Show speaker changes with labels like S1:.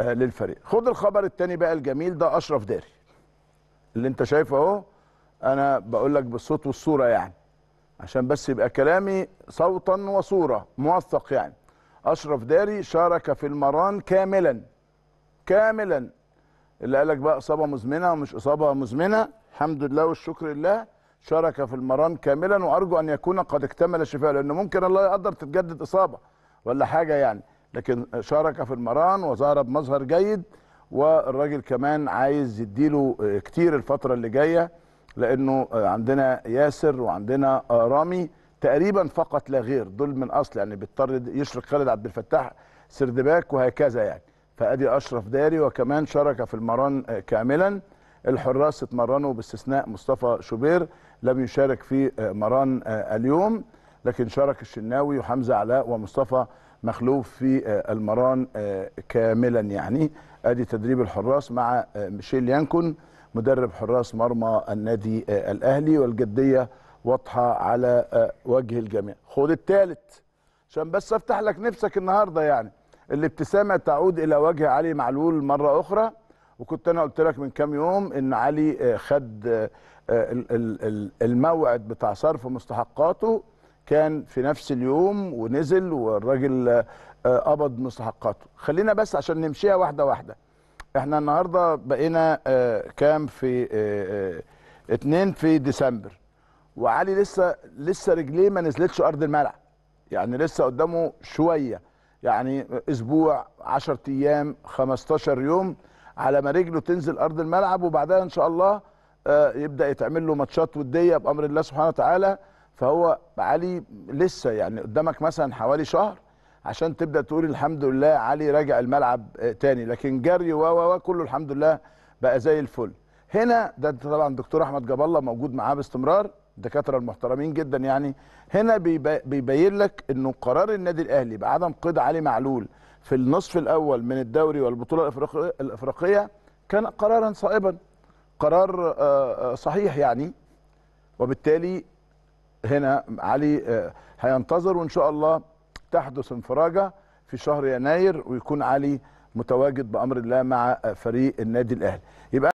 S1: آه، للفريق خد الخبر الثاني بقى الجميل ده اشرف داري اللي انت شايفه اهو انا بقول لك بالصوت والصوره يعني عشان بس يبقى كلامي صوتا وصوره موثق يعني اشرف داري شارك في المران كاملا كاملا اللي قال لك بقى اصابه مزمنه ومش اصابه مزمنه الحمد لله والشكر لله شارك في المران كاملا وارجو ان يكون قد اكتمل شفاءه لانه ممكن الله يقدر تتجدد اصابه ولا حاجه يعني لكن شارك في المران وظهر بمظهر جيد والراجل كمان عايز يديله كتير الفتره اللي جايه لانه عندنا ياسر وعندنا رامي تقريبا فقط لا غير دول من اصل يعني بيضطر يشرك خالد عبد الفتاح سردباك وهكذا يعني فادي اشرف داري وكمان شارك في المران كاملا الحراس اتمرنوا باستثناء مصطفى شوبير لم يشارك في مران اليوم لكن شارك الشناوي وحمزه علاء ومصطفى مخلوف في آه، المران آه، كاملا يعني ادي تدريب الحراس مع آه، ميشيل يانكون مدرب حراس مرمى النادي الاهلي والجديه واضحه على وجه الجميع خد الثالث عشان بس افتح لك نفسك النهارده يعني الابتسامه تعود الى وجه علي معلول مره اخرى وكنت انا قلت لك من كام يوم ان علي خد الموعد بتاع صرف مستحقاته كان في نفس اليوم ونزل والراجل آه، قبض مستحقاته خلينا بس عشان نمشيها واحده واحده احنا النهارده بقينا آه، كام في 2 آه، في ديسمبر وعلي لسه لسه رجليه ما نزلتش ارض الملعب يعني لسه قدامه شويه يعني اسبوع 10 ايام 15 يوم على ما رجله تنزل ارض الملعب وبعدها ان شاء الله يبدا يتعمل له ماتشات وديه بامر الله سبحانه وتعالى فهو علي لسه يعني قدامك مثلا حوالي شهر عشان تبدا تقول الحمد لله علي راجع الملعب آه، تاني لكن جري و و كله الحمد لله بقى زي الفل هنا ده طبعا دكتور احمد جاب الله موجود معاه باستمرار الدكاتره المحترمين جدا يعني هنا بيبين لك انه قرار النادي الاهلي بعدم قيد علي معلول في النصف الاول من الدوري والبطوله الافريقيه الافريقيه كان قرارا صائبا قرار آه، آه، صحيح يعني وبالتالي هنا علي آه، هينتظر وان شاء الله تحدث انفراجه في شهر يناير ويكون علي متواجد بامر الله مع فريق النادي الاهلي يبقى